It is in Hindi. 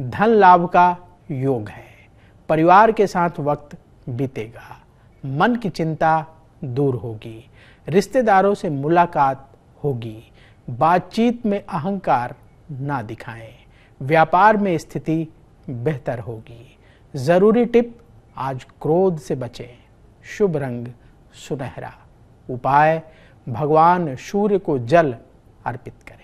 धन लाभ का योग है परिवार के साथ वक्त बीतेगा मन की चिंता दूर होगी रिश्तेदारों से मुलाकात होगी बातचीत में अहंकार ना दिखाएं व्यापार में स्थिति बेहतर होगी जरूरी टिप आज क्रोध से बचें शुभ रंग सुनहरा उपाय भगवान सूर्य को जल अर्पित करें